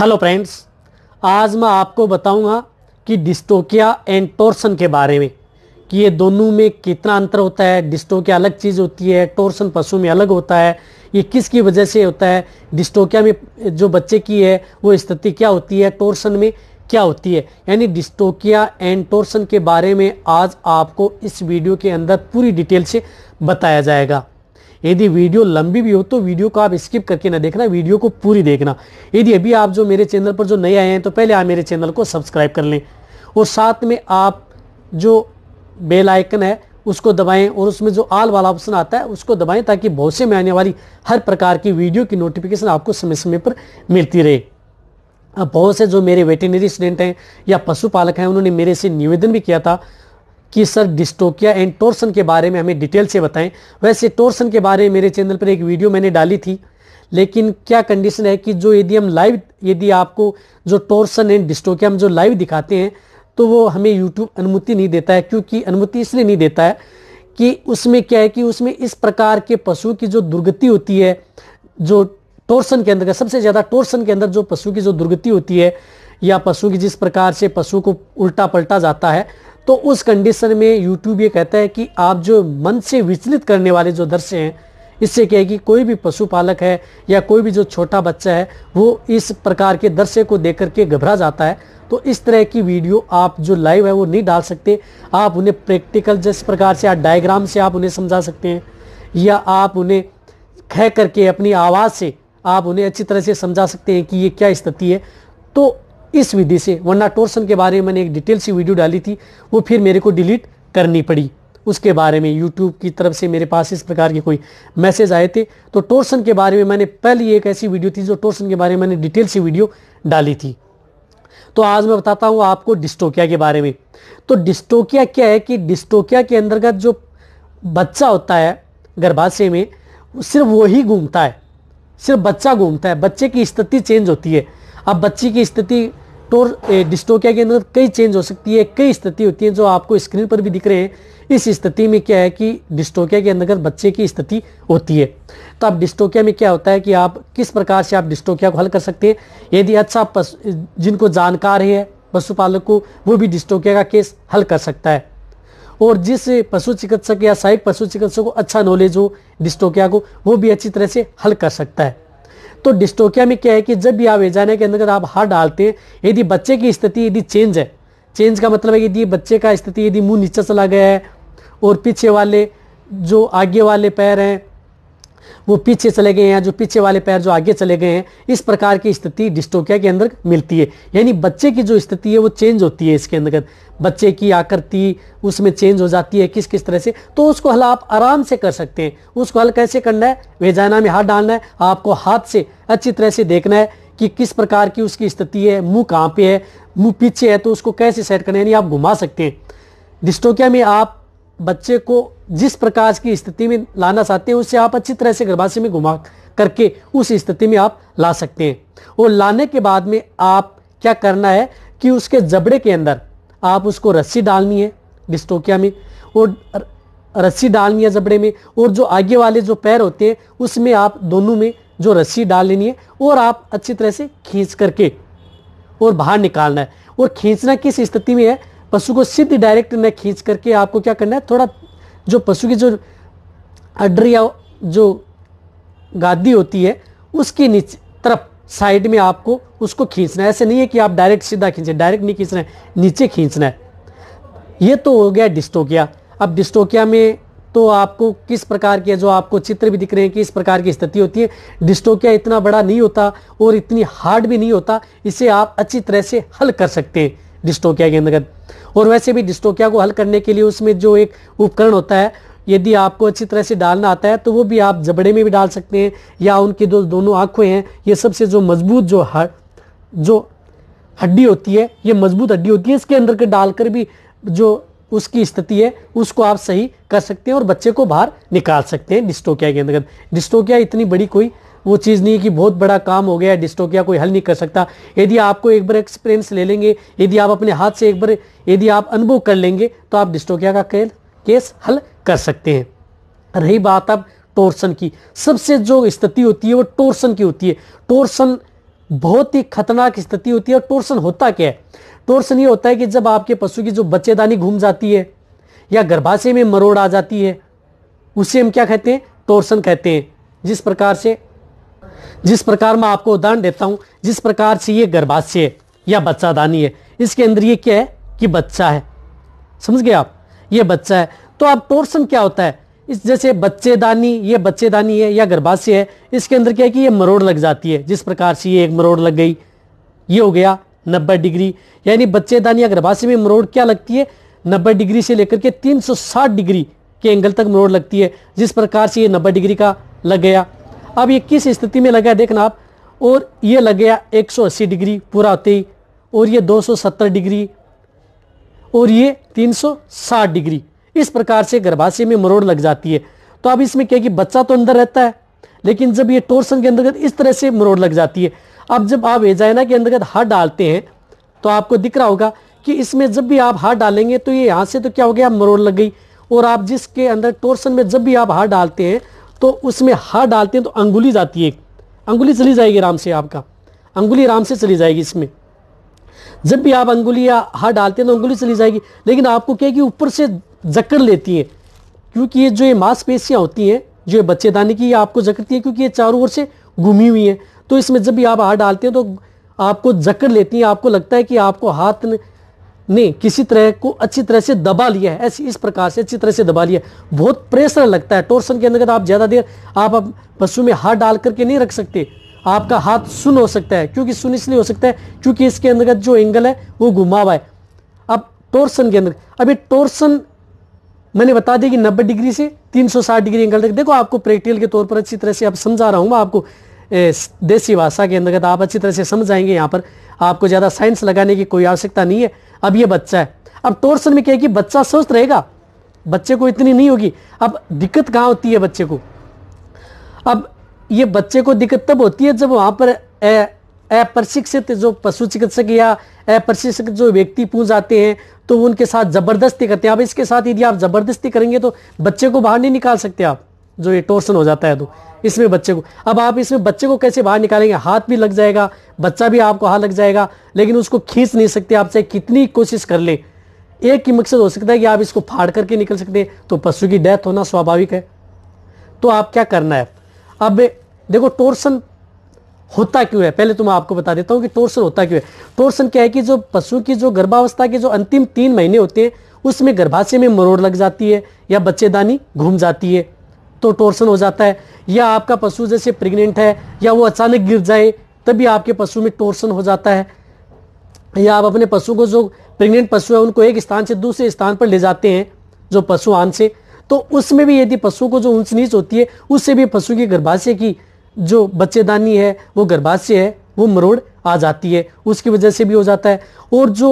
hello friends आज मैं आपको बताऊंगा कि डिस्टोकिया एंड टोर्सन के बारे में कि ये दोनों में कितना अंतर होता है डिस्टोकिया अलग चीज़ होती है टोर्सन पशु में अलग होता है ये किसकी वजह से होता है डिस्टोकिया में जो बच्चे की है वो स्थिति क्या होती है टोर्सन में क्या होती है यानी डिस्टोकिया एंड टोर्सन के बारे में आज आपको इस वीडियो के अंदर पूरी डिटेल से बताया जाएगा यदि वीडियो लंबी भी हो तो वीडियो को आप स्किप करके ना देखना वीडियो को पूरी देखना यदि अभी आप जो मेरे चैनल पर जो नए आए हैं तो पहले आप मेरे चैनल को सब्सक्राइब कर लें और साथ में आप जो बेल आइकन है उसको दबाएं और उसमें जो आल वाला ऑप्शन आता है उसको दबाएं ताकि बहुत से में आने वाली हर प्रकार की वीडियो की नोटिफिकेशन आपको समय समय पर मिलती रहे अब बहुत से जो मेरे वेटेनरी स्टूडेंट हैं या पशुपालक हैं उन्होंने मेरे से निवेदन भी किया था कि सर डिस्टोकिया एंड टोर्सन के बारे में हमें डिटेल से बताएं वैसे टोर्सन के बारे में मेरे चैनल पर एक वीडियो मैंने डाली थी लेकिन क्या कंडीशन है कि जो यदि हम लाइव यदि आपको जो टोर्सन एंड डिस्टोकिया हम जो लाइव दिखाते हैं तो वो हमें यूट्यूब अनुमति नहीं देता है क्योंकि अनुमति इसलिए नहीं देता है कि उसमें क्या है कि उसमें इस प्रकार के पशु की जो दुर्गति होती है जो टोर्सन के अंदर सबसे ज़्यादा टोर्सन के अंदर जो पशु की जो दुर्गति होती है या पशु की जिस प्रकार से पशु को उल्टा पलटा जाता है तो उस कंडीशन में यूट्यूब ये कहता है कि आप जो मन से विचलित करने वाले जो दृश्य हैं इससे क्या है कि कोई भी पशुपालक है या कोई भी जो छोटा बच्चा है वो इस प्रकार के दृश्य को देख करके घबरा जाता है तो इस तरह की वीडियो आप जो लाइव है वो नहीं डाल सकते आप उन्हें प्रैक्टिकल जिस प्रकार से आप डायग्राम से आप उन्हें समझा सकते हैं या आप उन्हें कह करके अपनी आवाज़ से आप उन्हें अच्छी तरह से समझा सकते हैं कि ये क्या स्थिति है तो इस विधि से वरना टोर्सन के बारे में मैंने एक डिटेल सी वीडियो डाली थी वो फिर मेरे को डिलीट करनी पड़ी उसके बारे में यूट्यूब की तरफ से मेरे पास इस प्रकार के कोई मैसेज आए थे तो टोर्सन के बारे में मैंने पहली एक ऐसी वीडियो थी जो टोर्सन के बारे में मैंने डिटेल सी वीडियो डाली थी तो आज मैं बताता हूँ आपको डिस्टोकिया के बारे में तो डिस्टोकिया क्या है कि डिस्टोकिया के अंतर्गत जो बच्चा होता है गर्भाशय में सिर्फ वही घूमता है सिर्फ बच्चा घूमता है बच्चे की स्थिति चेंज होती है अब बच्चे की स्थिति डिस्टोर डिस्टोकिया के अंदर कई चेंज हो सकती है कई स्थिति होती है जो आपको स्क्रीन पर भी दिख रहे हैं इस स्थिति में क्या है कि डिस्टोकिया के अंदर बच्चे की स्थिति होती है तो आप डिस्टोकिया में क्या होता है कि आप किस प्रकार से आप डिस्टोकिया को हल कर सकते हैं यदि अच्छा पस, जिनको जानकार है पशुपालक को वो भी डिस्टोकिया का केस हल कर सकता है और जिस पशु चिकित्सक या सहायक पशु चिकित्सक को अच्छा नॉलेज हो डिस्टोकिया को वो भी अच्छी तरह से हल कर सकता है तो डिस्टोकिया में क्या है कि जब भी आप एजाना के अंदर आप हार डालते हैं यदि बच्चे की स्थिति यदि चेंज है चेंज का मतलब है यदि बच्चे का स्थिति यदि मुंह नीचे चला गया है और पीछे वाले जो आगे वाले पैर हैं वो पीछे चले गए हैं जो पीछे वाले पैर जो आगे चले गए हैं इस प्रकार की स्थिति डिस्टोकिया के अंदर मिलती है यानी बच्चे की जो स्थिति है वो चेंज होती है इसके अंतर्गत बच्चे की आकृति उसमें चेंज हो जाती है किस किस तरह से तो उसको हल आप आराम से कर सकते हैं उसको हल कैसे करना है वेजाना में हाथ डालना है आपको हाथ से अच्छी तरह से देखना है कि किस प्रकार की उसकी स्थिति है मुंह कहाँ पे है मुंह पीछे है तो उसको कैसे सेट करना है यानी आप घुमा सकते हैं डिस्टोकिया में आप बच्चे को जिस प्रकार की स्थिति में लाना चाहते हैं उससे आप अच्छी तरह से गर्भाशय में घुमा करके उस स्थिति में आप ला सकते हैं और लाने के बाद में आप क्या करना है कि उसके जबड़े के अंदर आप उसको रस्सी डालनी है डिस्टोकिया में और रस्सी डालनी है जबड़े में और जो आगे वाले जो पैर होते हैं उसमें आप दोनों में जो रस्सी डाल लेनी है और आप अच्छी तरह से खींच करके और बाहर निकालना है और खींचना किस स्थिति में है पशु को सीधे डायरेक्ट न खींच करके आपको क्या करना है थोड़ा जो पशु की जो अडर या जो गादी होती है उसके नीचे तरफ साइड में आपको उसको खींचना है ऐसे नहीं है कि आप डायरेक्ट सीधा खींचें डायरेक्ट नहीं खींचना है नीचे खींचना है ये तो हो गया डिस्टोकिया अब डिस्टोकिया में तो आपको किस प्रकार के जो आपको चित्र भी दिख रहे हैं किस प्रकार की स्थिति होती है डिस्टोकिया इतना बड़ा नहीं होता और इतनी हार्ड भी नहीं होता इसे आप अच्छी तरह से हल कर सकते हैं डिस्टोकिया के अंतर्गत और वैसे भी डिस्टोकिया को हल करने के लिए उसमें जो एक उपकरण होता है यदि आपको अच्छी तरह से डालना आता है तो वो भी आप जबड़े में भी डाल सकते हैं या उनकी जो दोनों आँखें हैं ये सबसे जो मजबूत जो हर जो हड्डी होती है ये मजबूत हड्डी होती है इसके अंदर के डालकर भी जो उसकी स्थिति है उसको आप सही कर सकते हैं और बच्चे को बाहर निकाल सकते हैं डिस्टोकिया के अंतर्गत डिस्टोकिया इतनी बड़ी कोई वो चीज़ नहीं है कि बहुत बड़ा काम हो गया है डिस्टोकिया कोई हल नहीं कर सकता यदि आपको एक बार एक्सपीरियंस ले लेंगे यदि आप अपने हाथ से एक बार यदि आप अनुभव कर लेंगे तो आप डिस्टोकिया का केस हल कर सकते हैं रही बात अब टोर्सन की सबसे जो स्थिति होती है वो टोर्सन की होती है टोर्सन बहुत ही खतरनाक स्थिति होती है और टोर्सन होता क्या है टोर्सन ये होता है कि जब आपके पशु की जो बच्चेदानी घूम जाती है या गर्भाशय में मरोड़ आ जाती है उसे हम क्या कहते हैं टोर्सन कहते हैं जिस प्रकार से जिस प्रकार मैं आपको उदाहरण देता हूँ जिस प्रकार से ये गर्भाशय या बच्चा दानी है इसके अंदर ये क्या है कि बच्चा है समझ गए आप ये बच्चा है तो आप टोर्सन क्या होता है इस जैसे बच्चेदानी ये बच्चेदानी है या गर्भाशय है इसके अंदर क्या है कि ये मरोड़ लग जाती है जिस प्रकार से ये एक मरोड़ लग गई ये हो गया नब्बे डिग्री यानी बच्चेदानी या गर्भाशय में मरोड़ क्या लगती है नब्बे डिग्री से लेकर के 360 डिग्री के एंगल तक मरोड़ लगती है जिस प्रकार से ये नब्बे डिग्री का लग गया अब ये किस स्थिति में लगा देखना आप और ये लग गया 180 डिग्री पूरा होते ही और ये 270 डिग्री और ये 360 डिग्री इस प्रकार से गर्भाशय में मरोड़ लग जाती है तो अब इसमें क्या कि बच्चा तो अंदर रहता है लेकिन जब ये टोर्सन के अंतर्गत इस तरह से मरोड़ लग जाती है अब जब आप एजाइना के अंतर्गत हाथ डालते हैं तो आपको दिख रहा होगा कि इसमें जब भी आप हाथ डालेंगे तो ये यहाँ से तो क्या हो गया मरोड़ लग गई और आप जिसके अंदर टोर्सन में जब भी आप हाथ डालते हैं तो उसमें हाथ डालते हैं तो अंगुली जाती है अंगुली चली जाएगी आराम से आपका अंगुली आराम से चली जाएगी इसमें जब भी आप अंगुली या हाथ डालते हैं तो अंगुली चली जाएगी लेकिन आपको क्या है कि ऊपर से जकड़ लेती है क्योंकि ये जो ये मांसपेशियाँ होती हैं जो ये बच्चेदानी की ये आपको जकड़ती है क्योंकि ये चारों ओर से घूमी हुई हैं तो इसमें जब भी आप हाथ डालते हैं तो आपको जकड़ लेती हैं आपको लगता है कि आपको हाथ ने किसी तरह को अच्छी तरह से दबा लिया है ऐसी इस प्रकार से अच्छी तरह से दबा लिया है बहुत प्रेशर लगता है टोर्सन के अंतर्गत आप ज़्यादा देर आप, पशु में हाथ डाल करके नहीं रख सकते आपका हाथ सुन हो सकता है क्योंकि सुन इसलिए हो सकता है क्योंकि इसके अंतर्गत जो एंगल है वो घुमा हुआ है अब टोर्सन के अंदर अभी टोर्सन मैंने बता दिया कि 90 डिग्री से 360 डिग्री एंगल तक देखो आपको प्रैक्टिकल के तौर पर अच्छी तरह से आप समझा रहा हूँ मैं आपको देसी भाषा के अंतर्गत आप अच्छी तरह से समझ आएंगे यहाँ पर आपको ज़्यादा साइंस लगाने की कोई आवश्यकता नहीं है अब ये बच्चा है अब टोर्सन में क्या है कि बच्चा स्वस्थ रहेगा बच्चे को इतनी नहीं होगी अब दिक्कत कहाँ होती है बच्चे को अब ये बच्चे को दिक्कत तब होती है जब वहाँ पर अप्रशिक्षित जो पशु चिकित्सक या अप्रशिक्षित जो व्यक्ति पूछ आते हैं तो उनके साथ ज़बरदस्ती करते हैं अब इसके साथ यदि आप ज़बरदस्ती करेंगे तो बच्चे को बाहर नहीं निकाल सकते आप जो ये टोर्सन हो जाता है तो इसमें बच्चे को अब आप इसमें बच्चे को कैसे बाहर निकालेंगे हाथ भी लग जाएगा बच्चा भी आपको हाथ लग जाएगा लेकिन उसको खींच नहीं सकते आप चाहे कितनी कोशिश कर ले एक ही मकसद हो सकता है कि आप इसको फाड़ करके निकल सकते हैं तो पशु की डेथ होना स्वाभाविक है तो आप क्या करना है अब देखो टोर्सन होता क्यों है पहले तो मैं आपको बता देता हूँ कि टोर्सन होता क्यों है टोर्सन क्या है कि जो पशु की जो गर्भावस्था के जो अंतिम तीन महीने होते हैं उसमें गर्भाशय में मरोड़ लग जाती है या बच्चेदानी घूम जाती है तो टोर्सन हो जाता है या आपका पशु जैसे प्रेग्नेंट है या वो अचानक गिर जाए तभी आपके पशु में टोर्सन हो जाता है या आप अपने पशु को जो प्रेग्नेंट पशु है उनको एक स्थान से दूसरे स्थान पर ले जाते हैं जो पशु आन से तो उसमें भी यदि पशु को जो ऊंच नीच होती है उससे भी पशु की गर्भाशय की जो बच्चेदानी है वो गर्भाशय है वो मरोड़ आ जाती है उसकी वजह से भी हो जाता है और जो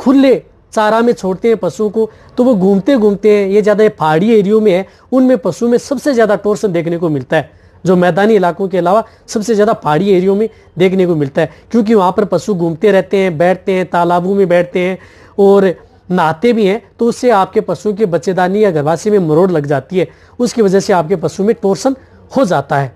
खुले चारा में छोड़ते हैं पशुओं को तो वो घूमते घूमते हैं ये ज़्यादा पहाड़ी एरियो में है उनमें पशु में सबसे ज़्यादा टोर्सन देखने को मिलता है जो मैदानी इलाकों के अलावा सबसे ज़्यादा पहाड़ी एरियो में देखने को मिलता है क्योंकि वहाँ पर पशु घूमते रहते हैं बैठते हैं तालाबों में बैठते हैं और नहाते भी हैं तो उससे आपके पशुओं के बच्चेदानी या गर्भाशय में मरोड़ लग जाती है उसकी वजह से आपके पशु में टोर्सन हो जाता है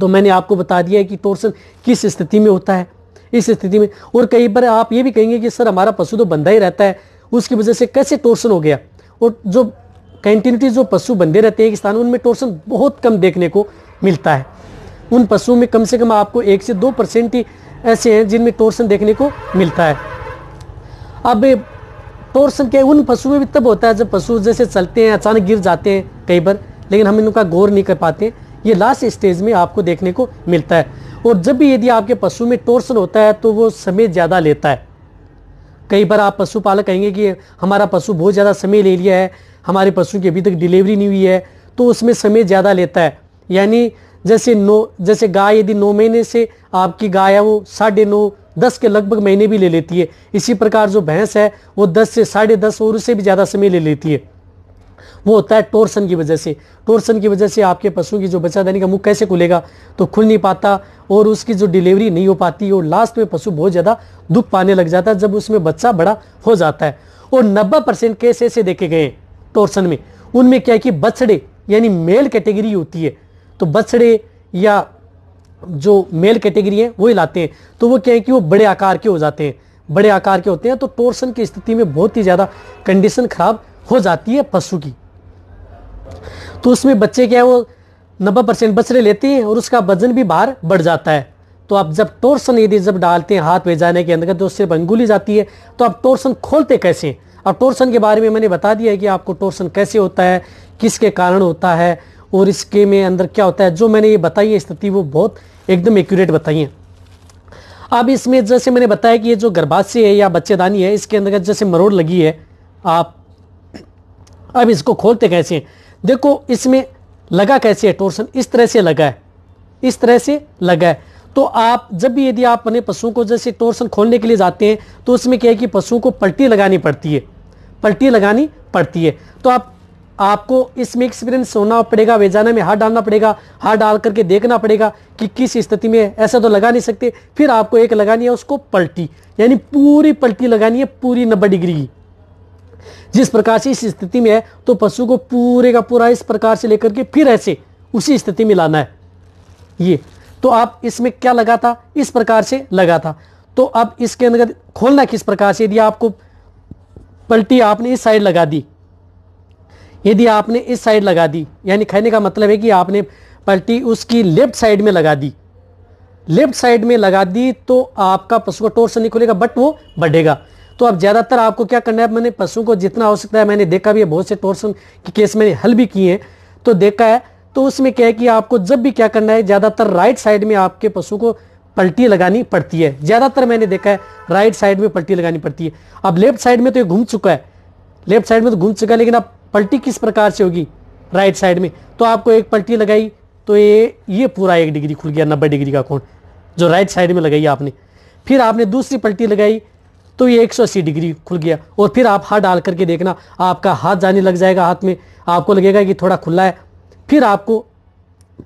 तो मैंने आपको बता दिया है कि टोर्सन किस स्थिति में होता है इस स्थिति में और कई बार आप ये भी कहेंगे कि सर हमारा पशु तो बंधा ही रहता है उसकी वजह से कैसे टोर्सन हो गया और जो कंटिन्यूटी जो पशु बंधे रहते हैं एक स्थान उनमें टोर्सन बहुत कम देखने को मिलता है उन पशुओं में कम से कम आपको एक से दो परसेंट ही ऐसे हैं जिनमें टोर्सन देखने को मिलता है अब टोर्सन क्या उन पशु में भी तब होता है जब पशु जैसे चलते हैं अचानक गिर जाते हैं कई बार लेकिन हम इनका गौर नहीं कर पाते ये लास्ट स्टेज में आपको देखने को मिलता है और जब भी यदि आपके पशु में टोर्सन होता है तो वो समय ज़्यादा लेता है कई बार आप पशुपालक कहेंगे कि हमारा पशु बहुत ज़्यादा समय ले लिया है हमारे पशु की अभी तक डिलीवरी नहीं हुई है तो उसमें समय ज़्यादा लेता है यानी जैसे नौ जैसे गाय यदि नौ महीने से आपकी गाय है वो साढ़े नौ दस के लगभग महीने भी ले लेती है इसी प्रकार जो भैंस है वो दस से साढ़े दस और उससे भी ज़्यादा समय ले लेती है वो होता है टोर्सन की वजह से टोर्सन की वजह से आपके पशु की जो बच्चा देने का मुँह कैसे खुलेगा तो खुल नहीं पाता और उसकी जो डिलीवरी नहीं हो पाती और लास्ट में पशु बहुत ज़्यादा दुख पाने लग जाता है जब उसमें बच्चा बड़ा हो जाता है और नब्बे परसेंट केस ऐसे देखे गए हैं टोर्सन में उनमें क्या है कि बछड़े यानी मेल कैटेगरी होती है तो बछड़े या जो मेल कैटेगरी है वो हिलाते हैं तो वो क्या है कि वो बड़े आकार के हो जाते हैं बड़े आकार के होते हैं तो टोर्सन की स्थिति में बहुत ही ज़्यादा कंडीशन खराब हो जाती है पशु की तो उसमें बच्चे क्या है वो नब्बे परसेंट बचरे लेते हैं और उसका वजन भी बाहर बढ़ जाता है तो आप जब टोर्सन यदि जब डालते हैं हाथ में जाने के अंदर तो सिर्फ अंगुली जाती है तो आप टोर्सन खोलते कैसे और टोर्सन के बारे में मैंने बता दिया है कि आपको टोर्सन कैसे होता है किसके कारण होता है और इसके में अंदर क्या होता है जो मैंने ये बताई है स्थिति वो बहुत एकदम एक्यूरेट बताई है अब इसमें जैसे मैंने बताया कि ये जो गर्भाशय है या बच्चेदानी है इसके अंदर जैसे मरोड़ लगी है आप अब इसको खोलते कैसे हैं देखो इसमें लगा कैसे है टोर्सन इस तरह से लगा है इस तरह से लगा है तो आप जब भी यदि आप अपने पशुओं को जैसे टोर्सन खोलने के लिए जाते हैं तो उसमें क्या है कि पशुओं को पलटी लगानी पड़ती है पलटी लगानी पड़ती है तो आप आपको इसमें एक्सपीरियंस होना पड़ेगा वेजाने में हाथ डालना पड़ेगा हाथ डाल करके देखना पड़ेगा कि किस स्थिति में ऐसा तो लगा नहीं सकते फिर आपको एक लगानी है उसको पलटी यानी पूरी पलटी लगानी है पूरी नब्बे डिग्री की जिस प्रकार से इस स्थिति में है तो पशु को पूरे का पूरा इस प्रकार से लेकर के फिर ऐसे उसी स्थिति में लाना है ये तो आप इसमें क्या लगा था इस प्रकार से लगा था तो अब इसके अंदर खोलना किस प्रकार से यदि आपको पलटी आपने इस साइड लगा दी यदि आपने इस साइड लगा दी यानी कहने का मतलब है कि आपने पलटी उसकी लेफ्ट साइड में लगा दी लेफ्ट साइड में लगा दी तो आपका पशु का टोर्स नहीं खुलेगा बट वो बढ़ेगा तो अब ज़्यादातर आपको क्या करना है मैंने पशुओं को जितना हो सकता है मैंने देखा भी है बहुत से टोर्सन के केस मैंने हल भी किए हैं तो देखा है तो उसमें क्या है कि आपको जब भी क्या करना है ज़्यादातर राइट साइड में आपके पशु को पलटी लगानी पड़ती है ज़्यादातर मैंने देखा है राइट साइड में पलटी लगानी पड़ती है अब लेफ्ट साइड में तो ये घूम चुका है लेफ्ट साइड में तो घूम चुका है लेकिन अब पलटी किस प्रकार से होगी राइट साइड में तो आपको एक पलटी लगाई तो ये ये पूरा एक डिग्री खुल गया नब्बे डिग्री का कोण जो राइट साइड में लगाई आपने फिर आपने दूसरी पलटी लगाई तो ये 180 डिग्री खुल गया और फिर आप हाथ डाल करके देखना आपका हाथ जाने लग जाएगा हाथ में आपको लगेगा कि थोड़ा खुला है फिर आपको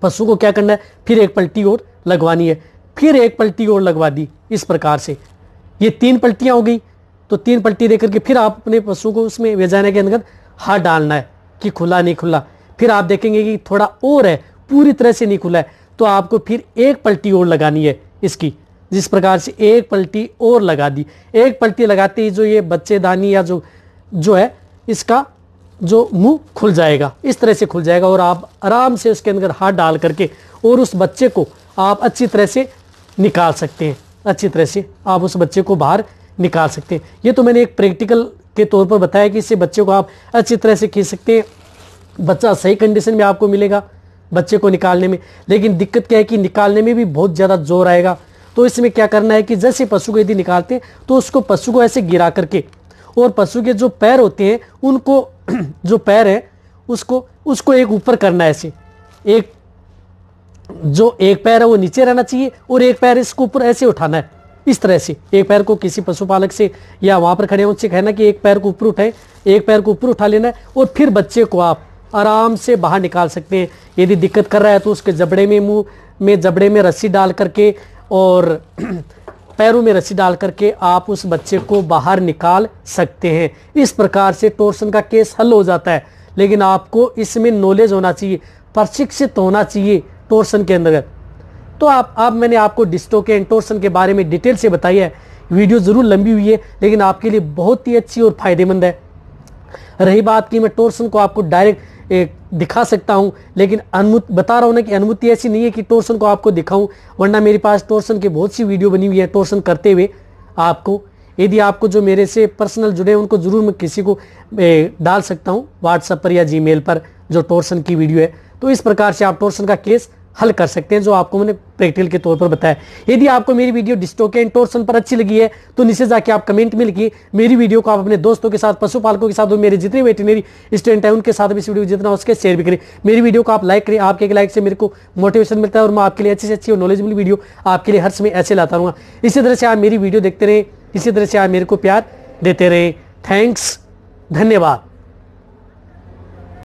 पशु को क्या करना है फिर एक पलटी और लगवानी है फिर एक पलटी और लगवा दी इस प्रकार से ये तीन पलटियाँ हो गई तो तीन पलटी दे करके फिर आप अपने पशु को उसमें वेजाने के अंदर हाथ डालना है कि खुला नहीं खुला फिर आप देखेंगे कि थोड़ा और है पूरी तरह से नहीं खुला है तो आपको फिर एक पलटी और लगानी है इसकी जिस प्रकार से एक पलटी और लगा दी एक पलटी लगाते ही जो ये बच्चेदानी या जो जो है इसका जो मुंह खुल जाएगा इस तरह से खुल जाएगा और आप आराम से उसके अंदर हाथ डाल करके और उस बच्चे को आप अच्छी तरह से निकाल सकते हैं अच्छी तरह से आप उस बच्चे को बाहर निकाल सकते हैं ये तो मैंने एक प्रैक्टिकल के तौर पर बताया कि इससे बच्चे को आप अच्छी तरह से खींच सकते हैं बच्चा सही कंडीशन में आपको मिलेगा बच्चे को निकालने में लेकिन दिक्कत क्या है कि निकालने में भी बहुत ज़्यादा जोर आएगा तो इसमें क्या करना है कि जैसे पशु को यदि निकालते हैं तो उसको पशु को ऐसे गिरा करके और पशु के जो पैर होते हैं उनको जो पैर है उसको उसको एक ऊपर करना है ऐसे एक जो एक पैर है वो नीचे रहना चाहिए और एक पैर इसको ऊपर ऐसे उठाना है इस तरह से एक पैर को किसी पशुपालक से या वहाँ पर खड़े उनसे कहना कि एक पैर को ऊपर उठाएं एक पैर को ऊपर उठा लेना है और फिर बच्चे को आप आराम से बाहर निकाल सकते हैं यदि दिक्कत कर रहा है तो उसके जबड़े में मुंह में जबड़े में रस्सी डाल करके और पैरों में रस्सी डाल करके आप उस बच्चे को बाहर निकाल सकते हैं इस प्रकार से टोर्सन का केस हल हो जाता है लेकिन आपको इसमें नॉलेज होना चाहिए प्रशिक्षित होना चाहिए टोर्सन के अंदर तो आप अब आप मैंने आपको डिस्टो के एंड टोर्सन के बारे में डिटेल से बताया है वीडियो ज़रूर लंबी हुई है लेकिन आपके लिए बहुत ही अच्छी और फायदेमंद है रही बात की मैं टोर्सन को आपको डायरेक्ट एक दिखा सकता हूँ लेकिन अनुमति बता रहा हूँ ना कि अनुमति ऐसी नहीं है कि टोर्सन को आपको दिखाऊँ वरना मेरे पास टोर्सन की बहुत सी वीडियो बनी हुई है टोर्सन करते हुए आपको यदि आपको जो मेरे से पर्सनल जुड़े हैं उनको ज़रूर मैं किसी को डाल सकता हूँ व्हाट्सएप पर या जी पर जो टोर्सन की वीडियो है तो इस प्रकार से आप टोर्सन का केस हल कर सकते हैं जो आपको मैंने प्रैक्टिकल के तौर पर बताया यदि आपको मेरी वीडियो डिस्टोक एंड टोर्सन पर अच्छी लगी है तो नीचे जाके आप कमेंट में लिखिए मेरी वीडियो को आप अपने दोस्तों के साथ पशुपालकों के साथ और मेरे जितने वेटनरी स्टूडेंट हैं उनके साथ भी इस वीडियो जितना उसके शेयर भी करें मेरी वीडियो को आप लाइक करें आपके एक लाइक से मेरे को मोटिवेशन मिलता है और मैं आपके लिए अच्छी से अच्छी और नॉलेजबल वीडियो आपके लिए हर समय ऐसे लाता रहूँगा इसी तरह से आप मेरी वीडियो देखते रहें इसी तरह से आप मेरे को प्यार देते रहें थैंक्स धन्यवाद